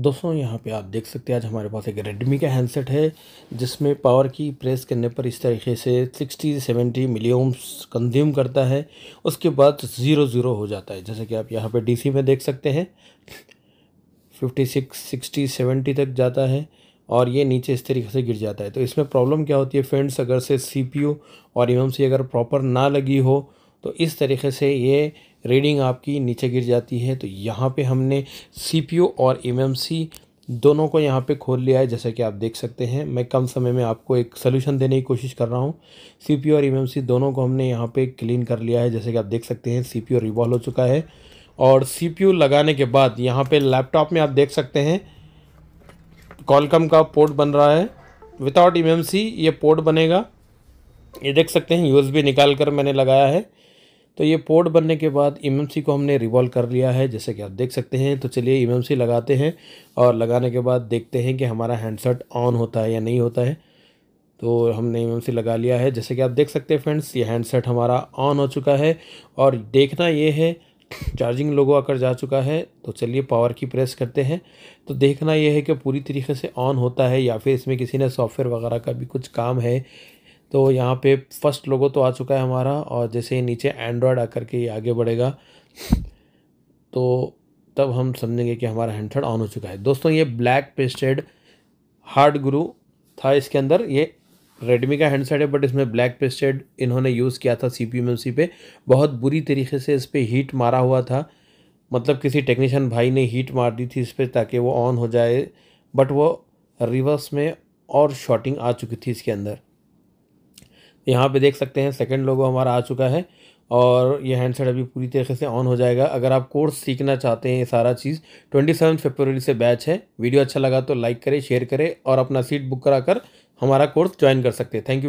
दोस्तों यहाँ पे आप देख सकते हैं आज हमारे पास एक रेडमी का हैंडसेट है जिसमें पावर की प्रेस करने पर इस तरीके से 60 70 मिलियम्स कंज्यूम करता है उसके बाद ज़ीरो ज़ीरो हो जाता है जैसे कि आप यहाँ पे डीसी में देख सकते हैं 56 60 70 तक जाता है और ये नीचे इस तरीके से गिर जाता है तो इसमें प्रॉब्लम क्या होती है फ्रेंड्स अगर से सी और एम अगर प्रॉपर ना लगी हो तो इस तरीके से ये रीडिंग आपकी नीचे गिर जाती है तो यहाँ पे हमने सी और एम दोनों को यहाँ पे खोल लिया है जैसा कि आप देख सकते हैं मैं कम समय में आपको एक सोल्यूशन देने की कोशिश कर रहा हूँ सी और एम दोनों को हमने यहाँ पे क्लीन कर लिया है जैसे कि आप देख सकते हैं सी रिवॉल्व हो चुका है और सी लगाने के बाद यहाँ पर लैपटॉप में आप देख सकते हैं कॉलकम का पोर्ट बन रहा है विदाउट एम ये पोर्ट बनेगा ये देख सकते हैं यूएसबी निकाल कर मैंने लगाया है तो ये पोर्ट बनने के बाद एम को हमने रिवॉल्व कर लिया है जैसे कि आप देख सकते हैं तो चलिए एम लगाते हैं और लगाने के बाद देखते हैं कि हमारा हैंडसेट ऑन होता है या नहीं होता है तो हमने एम लगा लिया है जैसे कि आप देख सकते हैं फ्रेंड्स ये हैंडसेट हमारा ऑन हो चुका है और देखना ये है चार्जिंग लोगो आकर जा चुका है तो चलिए पावर की प्रेस करते हैं तो देखना यह है कि पूरी तरीके से ऑन होता है या फिर इसमें किसी ने सॉफ्टवेयर वगैरह का भी कुछ काम है तो यहाँ पे फर्स्ट लोगो तो आ चुका है हमारा और जैसे ही नीचे एंड्रॉयड आकर के ये आगे बढ़ेगा तो तब हम समझेंगे कि हमारा हैंडसेट ऑन हो चुका है दोस्तों ये ब्लैक पेस्टेड हार्ड ग्रू था इसके अंदर ये रेडमी का हैंडसेट है बट इसमें ब्लैक पेस्टेड इन्होंने यूज़ किया था सी पी एम पे बहुत बुरी तरीके से इस पर हीट मारा हुआ था मतलब किसी टेक्नीशियन भाई ने हीट मार दी थी इस पर ताकि वो ऑन हो जाए बट वो रिवर्स में और शॉटिंग आ चुकी थी इसके अंदर यहाँ पे देख सकते हैं सेकंड लोगो हमारा आ चुका है और ये हैंडसेट अभी पूरी तरीके से ऑन हो जाएगा अगर आप कोर्स सीखना चाहते हैं ये सारा चीज़ ट्वेंटी सेवन फेब्रवरी से बैच है वीडियो अच्छा लगा तो लाइक करें शेयर करें और अपना सीट बुक करा कर हमारा कोर्स ज्वाइन कर सकते हैं थैंक यू